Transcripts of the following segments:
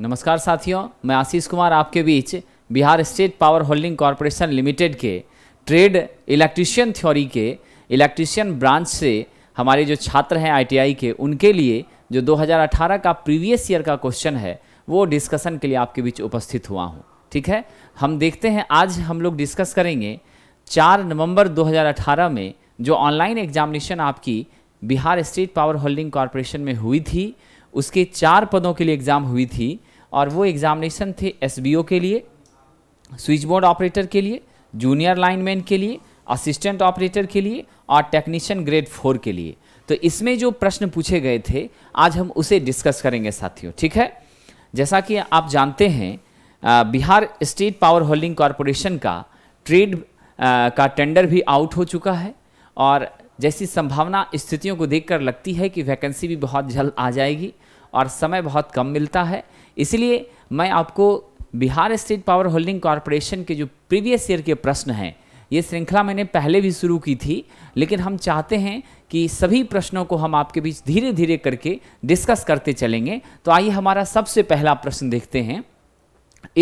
नमस्कार साथियों मैं आशीष कुमार आपके बीच Bihar state power holding corporation limited के ट्रेड इलेक्ट्रिशियन थ्योरी के इलेक्ट्रिशियन ब्रांच से हमारे जो छात्र हैं आईटीआई के उनके लिए जो 2018 का प्रीवियस ईयर का क्वेश्चन है वो डिस्कशन के लिए आपके बीच उपस्थित हुआ हूँ ठीक है हम देखते हैं आज हम लोग डिस्कस करेंगे चार नवम्बर दो में जो ऑनलाइन एग्जामिनेशन आपकी Bihar state power holding corporation में हुई थी उसके चार पदों के लिए एग्ज़ाम हुई थी और वो एग्ज़ामिनेशन थे एस के लिए स्विच बोर्ड ऑपरेटर के लिए जूनियर लाइनमैन के लिए असिस्टेंट ऑपरेटर के लिए और टेक्नीशियन ग्रेड फोर के लिए तो इसमें जो प्रश्न पूछे गए थे आज हम उसे डिस्कस करेंगे साथियों ठीक है जैसा कि आप जानते हैं Bihar state power holding corporation का ट्रेड का टेंडर भी आउट हो चुका है और जैसी संभावना स्थितियों को देखकर लगती है कि वैकेंसी भी बहुत जल्द आ जाएगी और समय बहुत कम मिलता है इसलिए मैं आपको Bihar state power holding corporation के जो प्रीवियस ईयर के प्रश्न हैं ये श्रृंखला मैंने पहले भी शुरू की थी लेकिन हम चाहते हैं कि सभी प्रश्नों को हम आपके बीच धीरे धीरे करके डिस्कस करते चलेंगे तो आइए हमारा सबसे पहला प्रश्न देखते हैं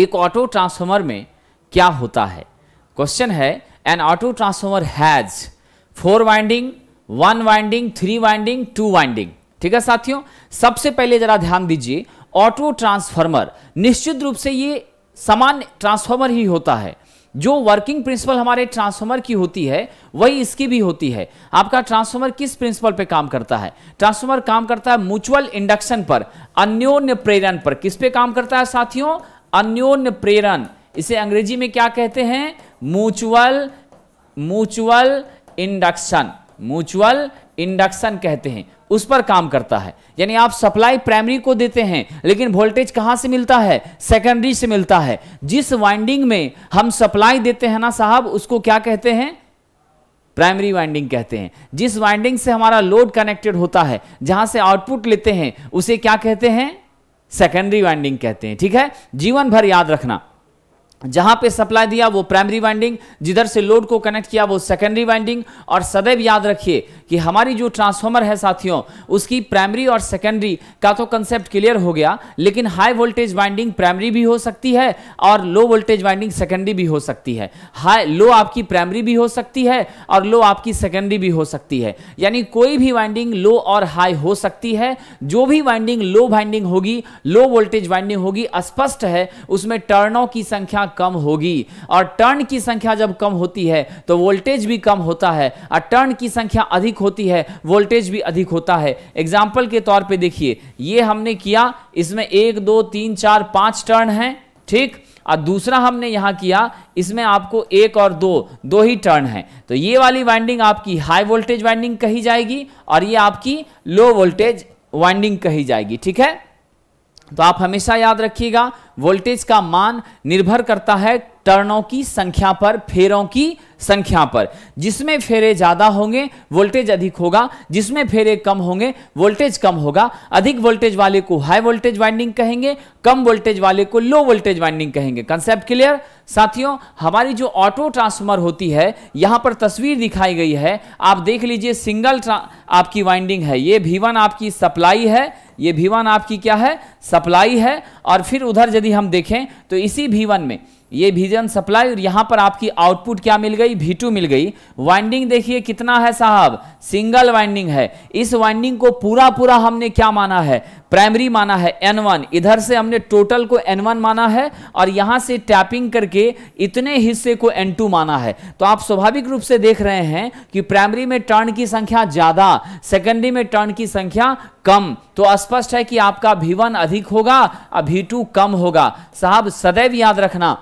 एक ऑटो ट्रांसफॉर्मर में क्या होता है क्वेश्चन है an auto transformer has four winding one winding three winding two winding ठीक है साथियों सबसे पहले जरा ध्यान दीजिए ऑटो ट्रांसफार्मर निश्चित रूप से ये सामान्य ट्रांसफार्मर ही होता है जो वर्किंग प्रिंसिपल हमारे ट्रांसफार्मर की होती है वही इसकी भी होती है आपका ट्रांसफार्मर किस प्रिंसिपल पे काम करता है ट्रांसफार्मर काम करता है म्यूचुअल इंडक्शन पर अन्योन्य प्रेरण पर किस पे काम करता है साथियों अन्योन्य प्रेरण इसे अंग्रेजी में क्या कहते हैं mutual mutual induction mutual induction कहते हैं उस पर काम करता है यानी आप सप्लाई प्राइमरी को देते हैं लेकिन वोल्टेज कहां से मिलता है सेकेंडरी से मिलता है जिस वाइंडिंग में हम सप्लाई देते हैं ना साहब उसको क्या कहते हैं प्राइमरी वाइंडिंग कहते हैं जिस वाइंडिंग से हमारा लोड कनेक्टेड होता है जहां से आउटपुट लेते हैं उसे क्या कहते हैं सेकेंडरी वाइंडिंग कहते हैं ठीक है जीवन भर याद रखना जहां पे सप्लाई दिया वो प्राइमरी वाइंडिंग जिधर से लोड को कनेक्ट किया वो सेकेंडरी वाइंडिंग और सदैव याद रखिए कि हमारी जो ट्रांसफार्मर है साथियों उसकी प्राइमरी और सेकेंडरी का तो कंसेप्ट क्लियर हो गया लेकिन हाई वोल्टेज वाइंडिंग प्राइमरी भी हो सकती है और लो वोल्टेज वाइंडिंग सेकेंडरी भी हो सकती है हाई लो आपकी प्राइमरी भी हो सकती है और लो आपकी सेकेंडरी भी हो सकती है यानी कोई भी वाइंडिंग लो और हाई हो सकती है जो भी वाइंडिंग लो वाइंडिंग होगी लो वोल्टेज वाइंडिंग होगी स्पष्ट है उसमें टर्नों की संख्या संख्या कम होगी और टर्न की संख्या जब कम होती है तो वोल्टेज भी कम होता है और टर्न की संख्या अधिक होती है वोल्टेज भी अधिक होता है एग्जाम्पल के तौर पर देखिए ये हमने किया इसमें एक दो तीन चार पांच टर्न है ठीक और दूसरा हमने यहां किया इसमें आपको एक और दो दो ही टर्न है तो ये वाली वाइंडिंग आपकी हाई वोल्टेज वाइंडिंग कही जाएगी और ये आपकी लो वोल्टेज वाइंडिंग कही जाएगी ठीक है तो आप हमेशा याद रखिएगा वोल्टेज का मान निर्भर करता है टर्नों की संख्या पर फेरों की संख्या पर जिसमें फेरे ज़्यादा होंगे वोल्टेज अधिक होगा जिसमें फेरे कम होंगे वोल्टेज कम होगा अधिक वोल्टेज वाले को हाई वोल्टेज वाइंडिंग कहेंगे कम वोल्टेज वाले को लो वोल्टेज वाइंडिंग कहेंगे कंसेप्ट क्लियर साथियों हमारी जो ऑटो ट्रांसफॉर्मर होती है यहां पर तस्वीर दिखाई गई है आप देख लीजिए सिंगल आपकी वाइंडिंग है ये भी आपकी सप्लाई है ये भी आपकी क्या है सप्लाई है और फिर उधर यदि यदि हम देखें तो इसी भी वन में ये भीजन सप्लाई और यहाँ पर आपकी आउटपुट क्या मिल गई भी टू मिल गई वाइंडिंग देखिए कितना है साहब सिंगल वाइंडिंग है इस वाइंडिंग को पूरा पूरा हमने क्या माना है प्राइमरी माना है N1 इधर से हमने टोटल को N1 माना है और यहां से टैपिंग करके इतने हिस्से को N2 माना है तो आप स्वाभाविक रूप से देख रहे हैं कि प्राइमरी में टर्न की संख्या ज्यादा सेकेंडरी में टर्न की संख्या कम तो स्पष्ट है कि आपका V1 अधिक होगा और V2 कम होगा साहब सदैव याद रखना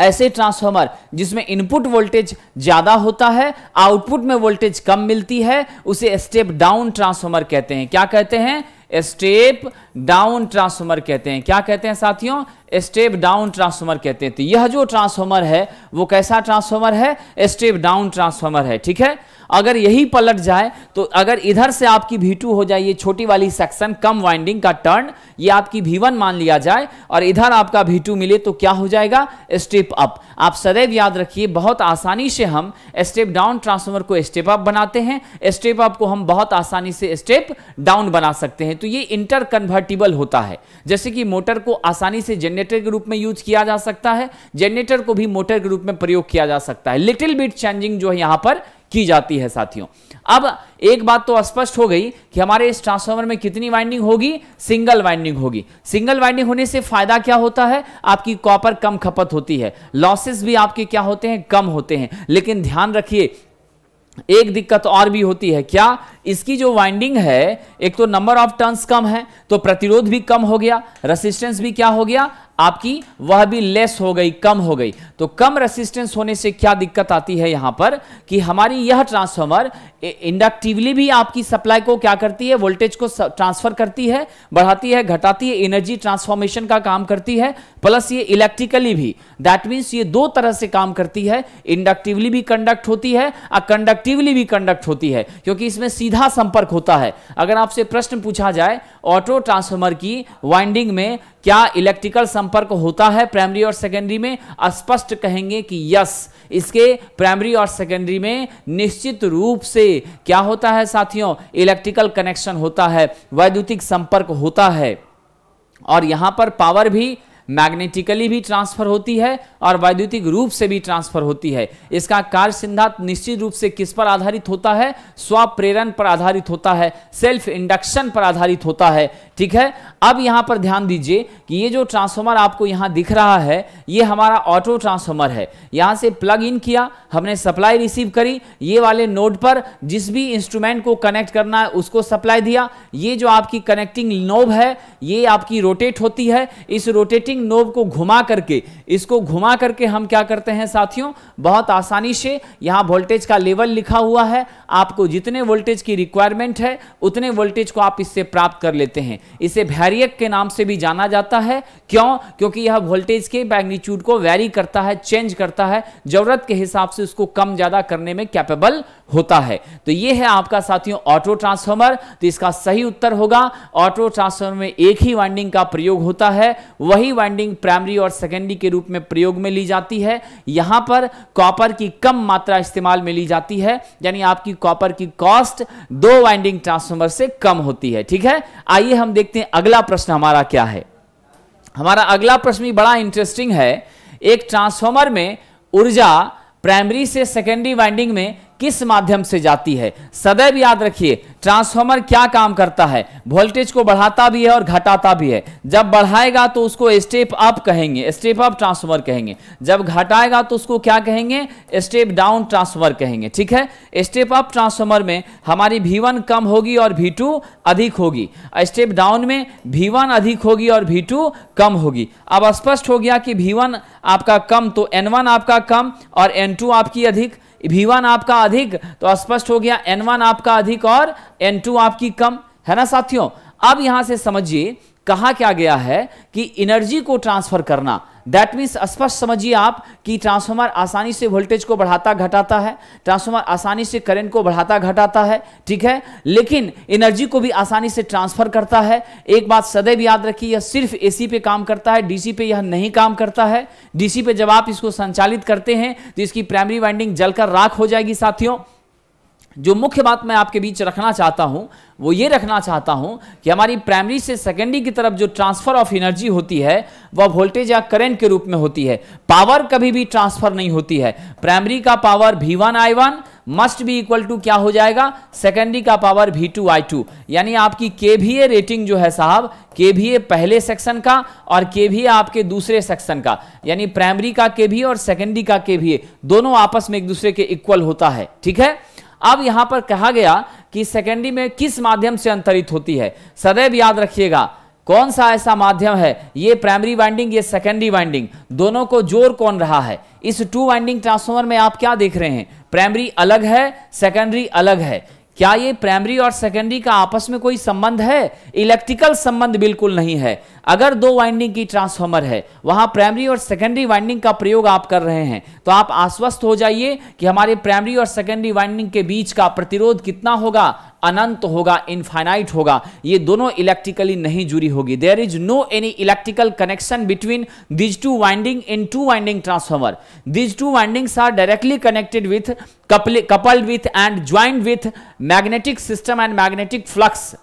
ऐसे ट्रांसफार्मर जिसमें इनपुट वोल्टेज ज़्यादा होता है आउटपुट में वोल्टेज कम मिलती है उसे स्टेप डाउन ट्रांसफार्मर कहते हैं क्या कहते हैं स्टेप डाउन ट्रांसफॉर्मर कहते हैं क्या कहते हैं साथियों स्टेप डाउन ट्रांसफॉर्मर कहते हैं तो यह जो ट्रांसफॉर्मर है वो कैसा ट्रांसफॉर्मर है स्टेप डाउन ट्रांसफॉर्मर है ठीक है अगर यही पलट जाए तो अगर इधर से आपकी भी हो जाए ये छोटी वाली सेक्शन कम वाइंडिंग का टर्न ये आपकी भी मान लिया जाए और इधर आपका भी मिले तो क्या हो जाएगा स्टेप अप आप सदैव याद रखिए बहुत आसानी से हम स्टेप डाउन ट्रांसफॉर्मर को स्टेप अप बनाते हैं स्टेप अप को हम बहुत आसानी से स्टेप डाउन बना सकते हैं तो ये इंटर कन्वर्टिबल होता है जैसे कि मोटर को आसानी से जनरेटर के रूप में यूज किया जा सकता है जनरेटर को भी मोटर के रूप में प्रयोग किया जा सकता है लिटिल बिट चेंजिंग जो है यहां पर की जाती है साथियों अब एक बात तो स्पष्ट हो गई कि हमारे इस ट्रांसफार्मर में कितनी वाइंडिंग होगी सिंगल वाइंडिंग होगी सिंगल वाइंडिंग होने से फायदा क्या होता है आपकी कॉपर कम खपत होती है लॉसेस भी आपके क्या होते हैं कम होते हैं लेकिन ध्यान रखिए एक दिक्कत और भी होती है क्या इसकी जो वाइंडिंग है एक तो नंबर ऑफ टर्न्स कम है तो प्रतिरोध भी कम हो गया रेसिस्टेंस भी क्या हो गया आपकी वह भी लेस हो गई कम हो गई तो कम रेसिस्टेंस होने से क्या दिक्कत आती है यहां पर कि हमारी यह ट्रांसफार्मर इंडक्टिवली भी आपकी सप्लाई को क्या करती है वोल्टेज को ट्रांसफर करती है बढ़ाती है घटाती है एनर्जी ट्रांसफॉर्मेशन का काम करती है प्लस ये इलेक्ट्रिकली भी दैट मीन्स ये दो तरह से काम करती है इंडक्टिवली भी कंडक्ट होती है और कंडक्टिवली भी कंडक्ट होती है क्योंकि इसमें सीधा सीधा संपर्क होता है अगर आपसे प्रश्न पूछा जाए ऑटो ट्रांसफार्मर की वाइंडिंग में क्या इलेक्ट्रिकल संपर्क होता है प्राइमरी और सेकेंडरी में स्पष्ट कहेंगे कि यस इसके प्राइमरी और सेकेंडरी में निश्चित रूप से क्या होता है साथियों इलेक्ट्रिकल कनेक्शन होता है वैद्युतिक संपर्क होता है और यहां पर पावर भी मैग्नेटिकली भी ट्रांसफर होती है और वैद्युतिक रूप से भी ट्रांसफर होती है इसका कार्य सिद्धांत निश्चित रूप से किस पर आधारित होता है स्वप्रेरण पर आधारित होता है सेल्फ इंडक्शन पर आधारित होता है ठीक है अब यहां पर ध्यान दीजिए कि ये जो ट्रांसफॉर्मर आपको यहां दिख रहा है ये हमारा ऑटो ट्रांसफॉर्मर है यहां से प्लग इन किया हमने सप्लाई रिसीव करी ये वाले नोड पर जिस भी इंस्ट्रूमेंट को कनेक्ट करना है उसको सप्लाई दिया ये जो आपकी कनेक्टिंग नोब है ये आपकी रोटेट होती है इस रोटेटिंग रोटेटिंग नोब को घुमा करके इसको घुमा करके हम क्या करते हैं साथियों बहुत आसानी से यहाँ वोल्टेज का लेवल लिखा हुआ है आपको जितने वोल्टेज की रिक्वायरमेंट है उतने वोल्टेज को आप इससे प्राप्त कर लेते हैं इसे भैरियक के नाम से भी जाना जाता है क्यों क्योंकि यह वोल्टेज के मैग्नीच्यूड को वैरी करता है चेंज करता है जरूरत के हिसाब से उसको कम ज़्यादा करने में कैपेबल होता है तो ये है आपका साथियों ऑटो ट्रांसफॉर्मर तो इसका सही उत्तर होगा ऑटो ट्रांसफॉर्मर में एक ही वाइंडिंग का प्रयोग होता है वही बाइंडिंग प्राइमरी और सेकेंडरी के रूप में प्रयोग में ली जाती है यहां पर कॉपर की कम मात्रा इस्तेमाल में ली जाती है यानी आपकी कॉपर की कॉस्ट दो वाइंडिंग ट्रांसफॉर्मर से कम होती है ठीक है आइए हम देखते हैं अगला प्रश्न हमारा क्या है हमारा अगला प्रश्न भी बड़ा इंटरेस्टिंग है एक ट्रांसफॉर्मर में ऊर्जा प्राइमरी से सेकेंडरी वाइंडिंग में किस माध्यम से जाती है सदैव याद रखिए ट्रांसफार्मर क्या काम करता है वोल्टेज को बढ़ाता भी है और घटाता भी है जब बढ़ाएगा तो उसको स्टेप अप कहेंगे स्टेप अप ट्रांसफार्मर कहेंगे जब घटाएगा तो उसको क्या कहेंगे स्टेप डाउन ट्रांसफार्मर कहेंगे ठीक है स्टेप अप ट्रांसफार्मर में हमारी भी कम होगी और भी अधिक होगी स्टेप डाउन में भी अधिक होगी और भी कम होगी अब स्पष्ट हो गया कि भी आपका कम तो एन आपका कम और एन आपकी अधिक वी वन आपका अधिक तो स्पष्ट हो गया एन वन आपका अधिक और एन टू आपकी कम है ना साथियों अब यहां से समझिए कहा क्या गया है कि एनर्जी को ट्रांसफर करना दैट मीन्स स्पष्ट समझिए आप कि ट्रांसफार्मर आसानी से वोल्टेज को बढ़ाता घटाता है ट्रांसफार्मर आसानी से करंट को बढ़ाता घटाता है ठीक है लेकिन एनर्जी को भी आसानी से ट्रांसफर करता है एक बात सदैव याद रखिए यह सिर्फ एसी पे काम करता है डीसी पे यह नहीं काम करता है डीसी पे जब आप इसको संचालित करते हैं तो इसकी प्राइमरी वाइंडिंग जलकर राख हो जाएगी साथियों जो मुख्य बात मैं आपके बीच रखना चाहता हूं वो ये रखना चाहता हूं कि हमारी प्राइमरी से सेकेंडरी की तरफ जो ट्रांसफर ऑफ एनर्जी होती है वह वोल्टेज या करंट के रूप में होती है पावर कभी भी ट्रांसफर नहीं होती है प्राइमरी का पावर भी one I one must be equal to क्या हो जाएगा सेकेंडरी का पावर भी टू आई टू यानी आपकी के भी ए रेटिंग जो है साहब के भी ए पहले सेक्शन का और के भी ए आपके दूसरे सेक्शन का यानी प्राइमरी का के भी और सेकेंडरी का के भी ए दोनों आपस में एक दूसरे के इक्वल होता है ठीक है अब यहां पर कहा गया कि सेकेंडरी में किस माध्यम से अंतरित होती है सदैव याद रखिएगा कौन सा ऐसा माध्यम है ये प्राइमरी वाइंडिंग ये सेकेंडरी वाइंडिंग दोनों को जोर कौन रहा है इस टू वाइंडिंग ट्रांसफॉर्मर में आप क्या देख रहे हैं प्राइमरी अलग है सेकेंडरी अलग है क्या ये प्राइमरी और सेकेंडरी का आपस में कोई संबंध है इलेक्ट्रिकल संबंध बिल्कुल नहीं है अगर दो वाइंडिंग की ट्रांसफार्मर है वहां प्राइमरी और सेकेंडरी वाइंडिंग का प्रयोग आप कर रहे हैं तो आप आश्वस्त हो जाइए कि हमारे प्राइमरी और सेकेंडरी वाइंडिंग के बीच का प्रतिरोध कितना होगा अनंत होगा इनफाइनाइट होगा ये दोनों इलेक्ट्रिकली नहीं जुड़ी होगी there is no any electrical connection between these two winding in two winding transformer these two windings are directly connected with coupled with and joint with magnetic system and magnetic flux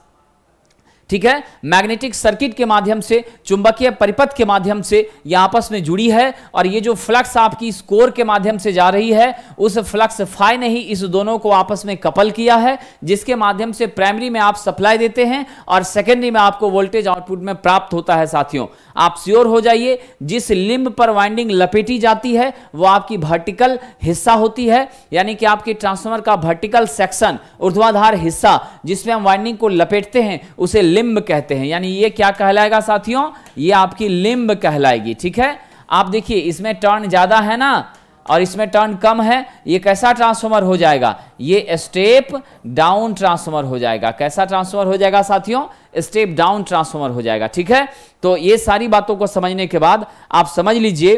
ठीक है magnetic circuit के माध्यम से चुंबकीय परिपथ के माध्यम से यह आपस में जुड़ी है और ये जो फ्लक्स आपकी इस कोर के माध्यम से जा रही है उस फ्लक्स फाई ने ही इस दोनों को आपस में कपल किया है जिसके माध्यम से प्राइमरी में आप सप्लाई देते हैं और सेकेंडरी में आपको वोल्टेज आउटपुट में प्राप्त होता है साथियों आप श्योर हो जाइए जिस लिम्ब पर वाइंडिंग लपेटी जाती है वो आपकी वर्टिकल हिस्सा होती है यानी कि आपके ट्रांसफॉर्मर का वर्टिकल सेक्शन ऊर्ध्वाधार हिस्सा जिसमें हम वाइंडिंग को लपेटते हैं उसे लिम्ब लिंब कहते हैं यानी ये क्या कहलाएगा साथियों ये आपकी लिंब कहलाएगी ठीक है आप देखिए इसमें टर्न ज़्यादा है ना और इसमें टर्न कम है ये कैसा ट्रांसफॉर्मर हो जाएगा ये स्टेप डाउन ट्रांसफॉर्मर हो जाएगा कैसा ट्रांसफॉर्मर हो जाएगा साथियों स्टेप डाउन ट्रांसफॉर्मर हो जाएगा ठीक है तो ये सारी बातों को समझने के बाद आप समझ लीजिए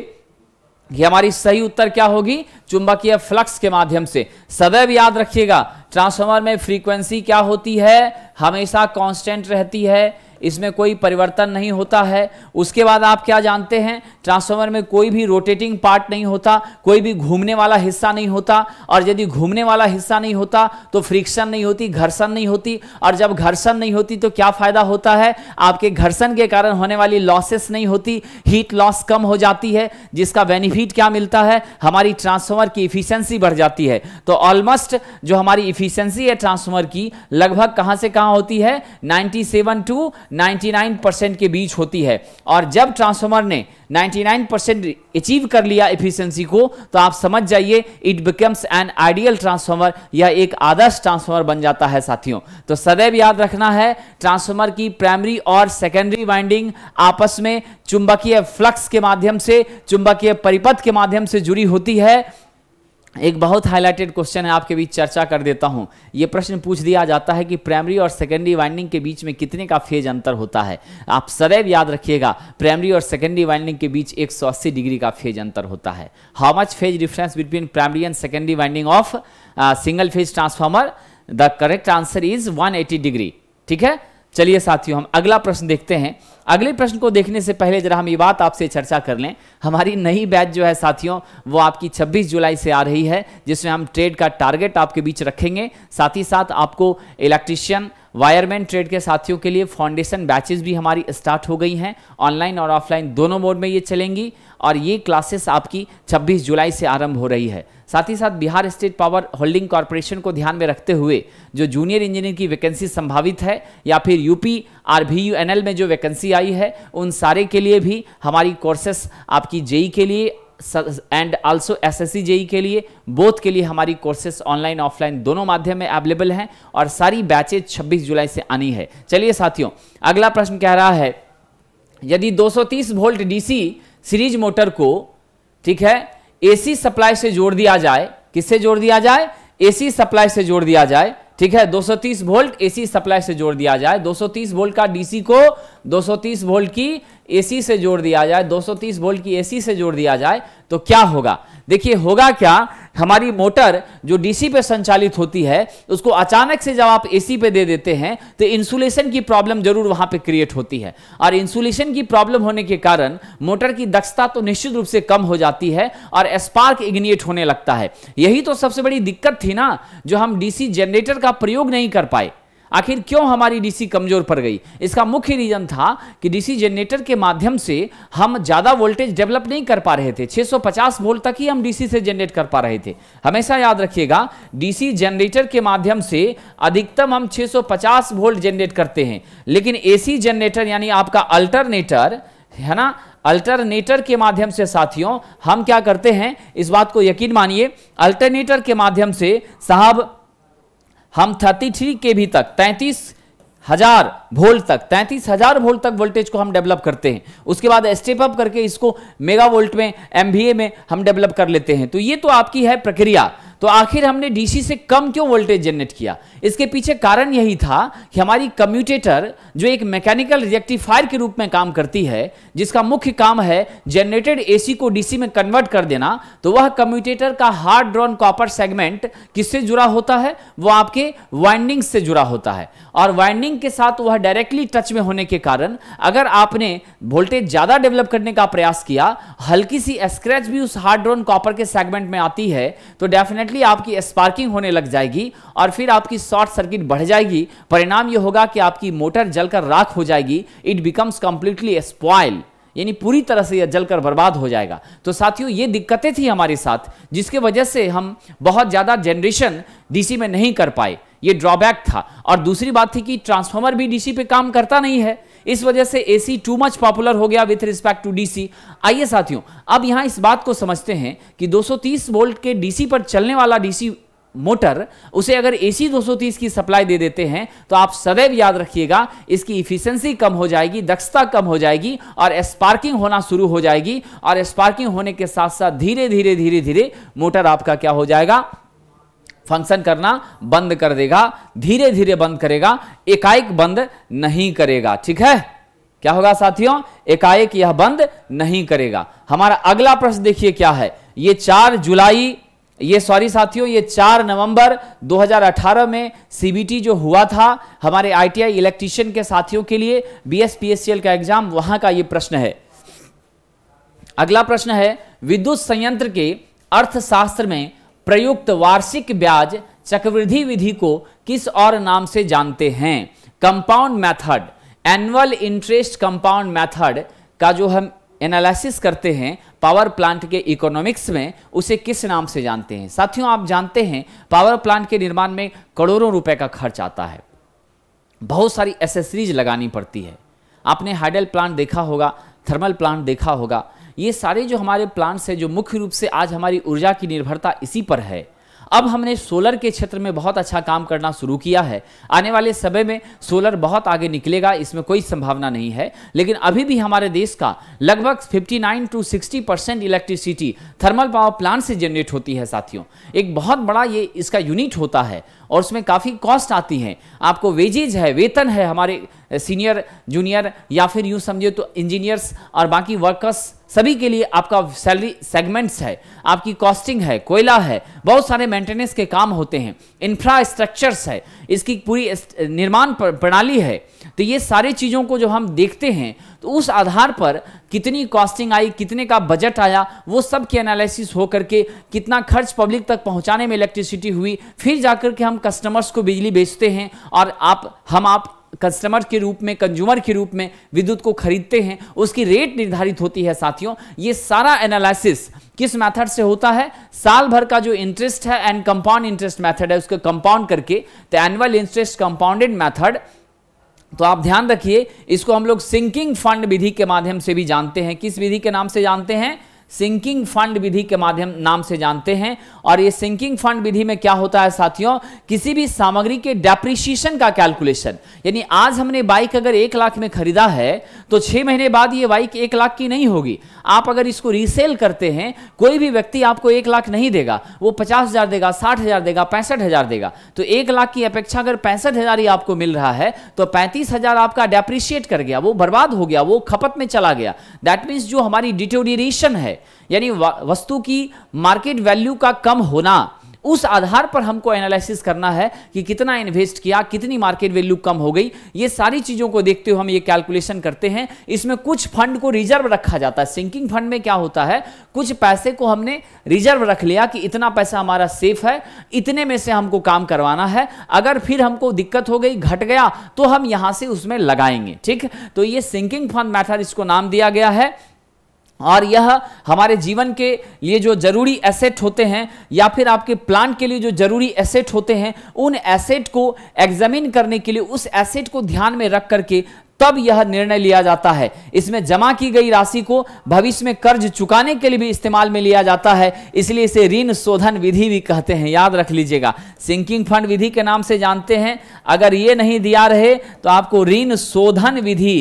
कि हमारी सही उत्तर क्या होगी चुंबकीय फ्लक्स के माध्यम से सदैव याद रखिएगा ट्रांसफार्मर में फ्रीक्वेंसी क्या होती है हमेशा कांस्टेंट रहती है इसमें कोई परिवर्तन नहीं होता है उसके बाद आप क्या जानते हैं ट्रांसफार्मर में कोई भी रोटेटिंग पार्ट नहीं होता कोई भी घूमने वाला हिस्सा नहीं होता और यदि घूमने वाला हिस्सा नहीं होता तो फ्रिक्शन नहीं होती घर्षण नहीं होती और जब घर्षण नहीं होती तो क्या फायदा होता है आपके घर्षण के कारण होने वाली लॉसेस नहीं होती हीट लॉस कम हो जाती है जिसका बेनिफिट क्या मिलता है हमारी ट्रांसफॉर्मर की इफिशियंसी बढ़ जाती है तो ऑलमोस्ट जो हमारी इफिशियंसी है ट्रांसफॉर्मर की लगभग कहां से कहां होती है 97 टू 99 परसेंट के बीच होती है और जब ट्रांसफार्मर ने 99 परसेंट अचीव कर लिया एफिशिएंसी को तो आप समझ जाइए it becomes an ideal transformer यह एक आदर्श ट्रांसफार्मर बन जाता है साथियों तो सदैव याद रखना है ट्रांसफार्मर की प्राइमरी और सेकेंडरी वाइंडिंग आपस में चुंबकीय फ्लक्स के माध्यम से चुंबकीय परिपथ के माध्यम से जुड़ी होती है एक बहुत हाईलाइटेड क्वेश्चन है आपके बीच चर्चा कर देता हूं ये प्रश्न पूछ दिया जाता है कि प्राइमरी और सेकेंडरी वाइंडिंग के बीच में कितने का फेज अंतर होता है आप सदैव याद रखिएगा प्राइमरी और सेकेंडरी वाइंडिंग के बीच 180 डिग्री का फेज अंतर होता है how much phase difference between primary and secondary winding of single phase transformer the correct answer is one degree ठीक है चलिए साथियों हम अगला प्रश्न देखते हैं अगले प्रश्न को देखने से पहले जरा हम ये बात आपसे चर्चा कर लें हमारी नई बैच जो है साथियों वो आपकी 26 जुलाई से आ रही है जिसमें हम ट्रेड का टारगेट आपके बीच रखेंगे साथ ही साथ आपको इलेक्ट्रिशियन वायरमैन ट्रेड के साथियों के लिए फाउंडेशन बैचेस भी हमारी स्टार्ट हो गई हैं ऑनलाइन और ऑफलाइन दोनों मोड में ये चलेंगी और ये क्लासेस आपकी 26 जुलाई से आरंभ हो रही है साथ ही साथ Bihar state power holding corporation को ध्यान में रखते हुए जो जूनियर इंजीनियर की वैकेंसी संभावित है या फिर यूपी आर भी यू में जो वैकेंसी आई है उन सारे के लिए भी हमारी कोर्सेस आपकी जेई के लिए and also S S JE के लिए बोथ के लिए हमारी कोर्सेस ऑनलाइन ऑफलाइन दोनों माध्यम में अवेलेबल हैं और सारी बैचेज 26 जुलाई से आनी है चलिए साथियों अगला प्रश्न कह रहा है यदि 230 वोल्ट डीसी सीरीज मोटर को ठीक है एसी सप्लाई से जोड़ दिया जाए किससे जोड़ दिया जाए एसी सप्लाई से जोड़ दिया जाए ठीक है 230 वोल्ट एसी सप्लाई से जोड़ दिया जाए 230 वोल्ट का डीसी को 230 वोल्ट की एसी से जोड़ दिया जाए 230 वोल्ट की एसी से जोड़ दिया जाए तो क्या होगा देखिए होगा क्या हमारी मोटर जो डीसी पे संचालित होती है उसको अचानक से जब आप एसी पे दे देते हैं तो इंसुलेशन की प्रॉब्लम जरूर वहां पे क्रिएट होती है और इंसुलेशन की प्रॉब्लम होने के कारण मोटर की दक्षता तो निश्चित रूप से कम हो जाती है और स्पार्क इग्निएट होने लगता है यही तो सबसे बड़ी दिक्कत थी ना जो हम डीसी जनरेटर का प्रयोग नहीं कर पाए आखिर क्यों हमारी डीसी कमजोर पड़ गई इसका मुख्य रीजन था कि डीसी जनरेटर के माध्यम से हम ज़्यादा वोल्टेज डेवलप नहीं कर पा रहे थे 650 वोल्ट तक ही हम डीसी से जनरेट कर पा रहे थे हमेशा याद रखिएगा डीसी जनरेटर के माध्यम से अधिकतम हम 650 वोल्ट जनरेट करते हैं लेकिन एसी जनरेटर यानी आपका अल्टरनेटर है ना अल्टरनेटर के माध्यम से साथियों हम क्या करते हैं इस बात को यकीन मानिए अल्टरनेटर के माध्यम से साहब हम 33 के भी तक तैंतीस हजार वोल्ट तक तैंतीस हजार वोल्ट तक वोल्टेज को हम डेवलप करते हैं उसके बाद स्टेप अप करके इसको मेगा वोल्ट में एम में हम डेवलप कर लेते हैं तो ये तो आपकी है प्रक्रिया तो आखिर हमने डीसी से कम क्यों वोल्टेज जनरेट किया इसके पीछे कारण यही था कि हमारी कम्यूटेटर जो एक मैकेनिकल रिजेक्टिफायर के रूप में काम करती है जिसका मुख्य काम है जनरेटेड एसी को डीसी में कन्वर्ट कर देना तो वह कम्यूटेटर का हार्ड ड्रॉन कॉपर सेगमेंट किससे जुड़ा होता है वो आपके वाइंडिंग से जुड़ा होता है और वाइंडिंग के साथ वह डायरेक्टली टच में होने के कारण अगर आपने वोल्टेज ज्यादा डेवलप करने का प्रयास किया हल्की सी स्क्रैच भी उस हार्ड ड्रॉन कॉपर के सेगमेंट में आती है तो डेफिनेटली डेफिनेटली आपकी स्पार्किंग होने लग जाएगी और फिर आपकी शॉर्ट सर्किट बढ़ जाएगी परिणाम यह होगा कि आपकी मोटर जलकर राख हो जाएगी इट बिकम्स कंप्लीटली स्पॉयल यानी पूरी तरह से यह जलकर बर्बाद हो जाएगा तो साथियों ये दिक्कतें थी हमारे साथ जिसके वजह से हम बहुत ज़्यादा जनरेशन डीसी में नहीं कर पाए ये ड्रॉबैक था और दूसरी बात थी कि ट्रांसफार्मर भी डीसी पे काम करता नहीं है इस वजह से एसी टू मच पॉपुलर हो गया विथ रिस्पेक्ट टू डीसी आइए साथियों अब यहां इस बात को समझते हैं कि 230 वोल्ट के डीसी पर चलने वाला डीसी मोटर उसे अगर एसी 230 की सप्लाई दे देते हैं तो आप सदैव याद रखिएगा इसकी इफिशियंसी कम हो जाएगी दक्षता कम हो जाएगी और स्पार्किंग होना शुरू हो जाएगी और स्पार्किंग होने के साथ साथ धीरे धीरे धीरे धीरे मोटर आपका क्या हो जाएगा फंक्शन करना बंद कर देगा धीरे धीरे बंद करेगा एकाएक बंद नहीं करेगा ठीक है क्या होगा साथियों एकाएक यह बंद नहीं करेगा हमारा अगला प्रश्न देखिए क्या है ये चार जुलाई ये सॉरी साथियों ये चार नवंबर 2018 में सीबीटी जो हुआ था हमारे आईटीआई इलेक्ट्रीशियन के साथियों के लिए बीएसपीएससीएल का एग्जाम वहां का ये प्रश्न है अगला प्रश्न है विद्युत संयंत्र के अर्थशास्त्र में प्रयुक्त वार्षिक ब्याज चक्रवृद्धि विधि को किस और नाम से जानते हैं compound method annual interest compound method का जो हम एनालिसिस करते हैं पावर प्लांट के इकोनॉमिक्स में उसे किस नाम से जानते हैं साथियों आप जानते हैं पावर प्लांट के निर्माण में करोड़ों रुपए का खर्च आता है बहुत सारी एसेसरीज लगानी पड़ती है आपने हाइडल प्लांट देखा होगा थर्मल प्लांट देखा होगा ये सारे जो हमारे प्लांट्स हैं जो मुख्य रूप से आज हमारी ऊर्जा की निर्भरता इसी पर है अब हमने सोलर के क्षेत्र में बहुत अच्छा काम करना शुरू किया है आने वाले समय में सोलर बहुत आगे निकलेगा इसमें कोई संभावना नहीं है लेकिन अभी भी हमारे देश का लगभग 59 to 60 percent electricity thermal power plant से जनरेट होती है साथियों एक बहुत बड़ा ये इसका यूनिट होता है और उसमें काफ़ी कॉस्ट आती है आपको वेजेज है वेतन है हमारे सीनियर जूनियर या फिर यूँ समझिए तो इंजीनियर्स और बाकी वर्कर्स सभी के लिए आपका सैलरी सेगमेंट्स है आपकी कॉस्टिंग है कोयला है बहुत सारे मेंटेनेंस के काम होते हैं इंफ्रास्ट्रक्चर्स है इसकी पूरी निर्माण प्रणाली है तो ये सारी चीज़ों को जो हम देखते हैं तो उस आधार पर कितनी कॉस्टिंग आई कितने का बजट आया वो सब की एनालिसिस हो करके कितना खर्च पब्लिक तक पहुंचाने में इलेक्ट्रिसिटी हुई फिर जाकर के हम कस्टमर्स को बिजली बेचते हैं और आप हम आप कस्टमर के रूप में कंज्यूमर के रूप में विद्युत को खरीदते हैं उसकी रेट निर्धारित होती है साथियों ये सारा एनालिसिस किस मेथड से होता है साल भर का जो इंटरेस्ट है एंड कंपाउंड इंटरेस्ट मेथड है उसको कंपाउंड करके तो एनुअल इंटरेस्ट कंपाउंडेड मेथड तो आप ध्यान रखिए इसको हम लोग सिंकिंग फंड विधि के माध्यम से भी जानते हैं किस विधि के नाम से जानते हैं सिंकिंग फंड विधि के माध्यम नाम से जानते हैं और ये सिंकिंग फंड विधि में क्या होता है साथियों किसी भी सामग्री के डेप्रिशिएशन का कैलकुलेशन यानी आज हमने बाइक अगर एक लाख में खरीदा है तो छह महीने बाद ये बाइक एक लाख की नहीं होगी आप अगर इसको रीसेल करते हैं कोई भी व्यक्ति आपको एक लाख नहीं देगा वो पचास हजार देगा साठ हजार देगा पैंसठ हजार देगा तो एक लाख की अपेक्षा अगर पैंसठ हजार ही आपको मिल रहा है तो पैंतीस हजार आपका डेप्रिशिएट कर गया वो बर्बाद हो गया वो खपत में चला गया दैट मीन्स जो हमारी डिटोरिएशन है यानी वस्तु की मार्केट वैल्यू का कम होना उस आधार पर हमको एनालिसिस करना है कि कितना इन्वेस्ट किया कितनी मार्केट वैल्यू कम हो गई ये सारी चीज़ों को देखते हुए हम ये कैलकुलेशन करते हैं इसमें कुछ फंड को रिजर्व रखा जाता है सिंकिंग फंड में क्या होता है कुछ पैसे को हमने रिजर्व रख लिया कि इतना पैसा हमारा सेफ है इतने में से हमको काम करवाना है अगर फिर हमको दिक्कत हो गई घट गया तो हम यहां से उसमें लगाएंगे ठीक तो ये सिंकिंग फंड मैथड इसको नाम दिया गया है और यह हमारे जीवन के लिए जो जरूरी एसेट होते हैं या फिर आपके प्लान के लिए जो जरूरी एसेट होते हैं उन एसेट को एग्जामिन करने के लिए उस एसेट को ध्यान में रख करके तब यह निर्णय लिया जाता है इसमें जमा की गई राशि को भविष्य में कर्ज चुकाने के लिए भी इस्तेमाल में लिया जाता है इसलिए इसे ऋण शोधन विधि भी कहते हैं याद रख लीजिएगा सिंकिंग फंड विधि के नाम से जानते हैं अगर ये नहीं दिया रहे तो आपको ऋण शोधन विधि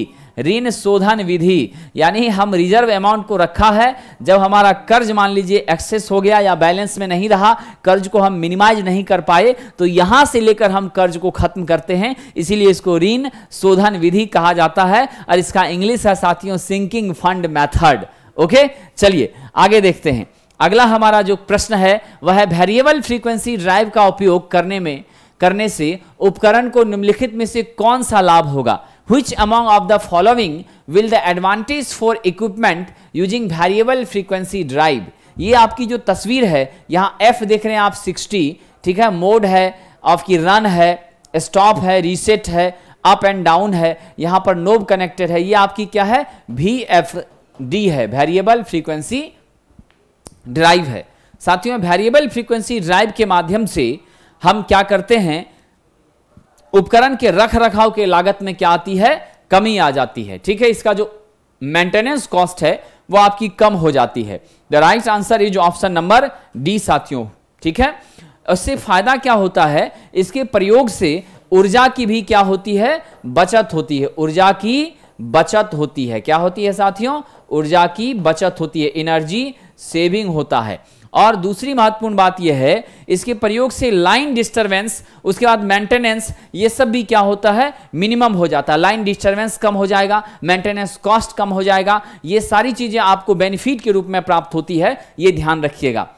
ऋण शोधन विधि यानी हम रिजर्व अमाउंट को रखा है जब हमारा कर्ज मान लीजिए एक्सेस हो गया या बैलेंस में नहीं रहा कर्ज को हम मिनिमाइज नहीं कर पाए तो यहां से लेकर हम कर्ज को खत्म करते हैं इसीलिए इसको ऋण शोधन विधि कहा जाता है और इसका इंग्लिश है साथियों सिंकिंग फंड मैथड ओके चलिए आगे देखते हैं अगला हमारा जो प्रश्न है वह है वेरिएबल फ्रीक्वेंसी ड्राइव का उपयोग करने में करने से उपकरण को निम्नलिखित में से कौन सा लाभ होगा which among of the following will the advantage for equipment using variable frequency drive ये आपकी जो तस्वीर है यहाँ F देख रहे हैं आप 60 ठीक है मोड है आपकी रन है स्टॉप है रीसेट है अप एंड डाउन है यहाँ पर नोब कनेक्टेड है ये आपकी क्या है वी एफ डी है वेरिएबल फ्रीक्वेंसी ड्राइव है साथियों वेरिएबल फ्रीक्वेंसी ड्राइव के माध्यम से हम क्या करते हैं उपकरण के रख रखाव के लागत में क्या आती है कमी आ जाती है ठीक है इसका जो मेंटेनेंस कॉस्ट है वो आपकी कम हो जाती है the right answer is option number D साथियों ठीक है उससे फायदा क्या होता है इसके प्रयोग से ऊर्जा की भी क्या होती है बचत होती है ऊर्जा की बचत होती है क्या होती है साथियों ऊर्जा की बचत होती है एनर्जी सेविंग होता है और दूसरी महत्वपूर्ण बात यह है इसके प्रयोग से लाइन डिस्टरबेंस उसके बाद मेंटेनेंस ये सब भी क्या होता है मिनिमम हो जाता है लाइन डिस्टरबेंस कम हो जाएगा मेंटेनेंस कॉस्ट कम हो जाएगा ये सारी चीज़ें आपको बेनिफिट के रूप में प्राप्त होती है ये ध्यान रखिएगा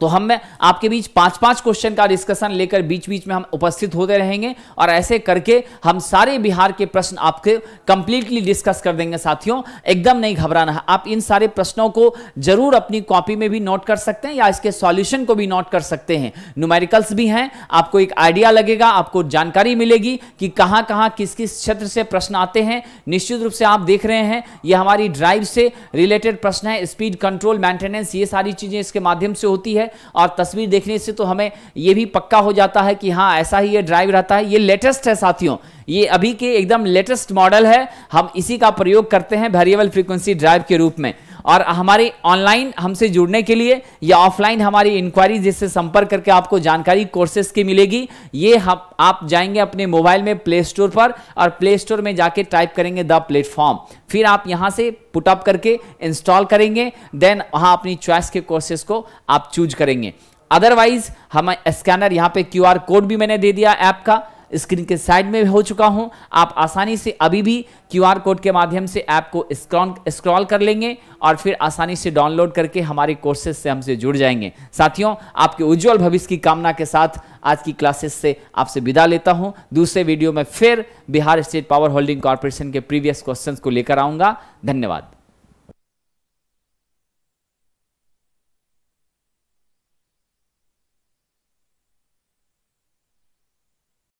तो हम आपके बीच पांच पांच क्वेश्चन का डिस्कशन लेकर बीच बीच में हम उपस्थित होते रहेंगे और ऐसे करके हम सारे बिहार के प्रश्न आपके कंप्लीटली डिस्कस कर देंगे साथियों एकदम नहीं घबराना है आप इन सारे प्रश्नों को जरूर अपनी कॉपी में भी नोट कर सकते हैं या इसके सॉल्यूशन को भी नोट कर सकते हैं न्यूमेरिकल्स भी हैं आपको एक आइडिया लगेगा आपको जानकारी मिलेगी कि कहाँ कहाँ किस किस क्षेत्र से प्रश्न आते हैं निश्चित रूप से आप देख रहे हैं ये हमारी ड्राइव से रिलेटेड प्रश्न है स्पीड कंट्रोल मेंटेनेंस ये सारी चीजें इसके माध्यम से होती है है और तस्वीर देखने से तो हमें ये भी पक्का हो जाता है कि हाँ ऐसा ही ये ड्राइव रहता है ये लेटेस्ट है साथियों ये अभी के एकदम लेटेस्ट मॉडल है हम इसी का प्रयोग करते हैं वेरिएबल फ्रीक्वेंसी ड्राइव के रूप में और हमारी ऑनलाइन हमसे जुड़ने के लिए या ऑफलाइन हमारी इंक्वायरी जिससे संपर्क करके आपको जानकारी कोर्सेस की मिलेगी ये हम आप जाएंगे अपने मोबाइल में प्ले स्टोर पर और प्ले स्टोर में जाके टाइप करेंगे द प्लेटफॉर्म फिर आप यहाँ से पुटअप करके इंस्टॉल करेंगे देन वहाँ अपनी चॉइस के कोर्सेज को आप चूज करेंगे अदरवाइज हम स्कैनर यहाँ पे क्यूआर कोड भी मैंने दे दिया ऐप का स्क्रीन के साइड में हो चुका हूं आप आसानी से अभी भी क्यूआर कोड के माध्यम से ऐप को स्क्रॉल स्क्रॉल कर लेंगे और फिर आसानी से डाउनलोड करके हमारे कोर्सेज से हमसे जुड़ जाएंगे साथियों आपके उज्जवल भविष्य की कामना के साथ आज की क्लासेस से आपसे विदा लेता हूं दूसरे वीडियो में फिर Bihar state power holding corporation के प्रीवियस क्वेश्चन को लेकर आऊंगा धन्यवाद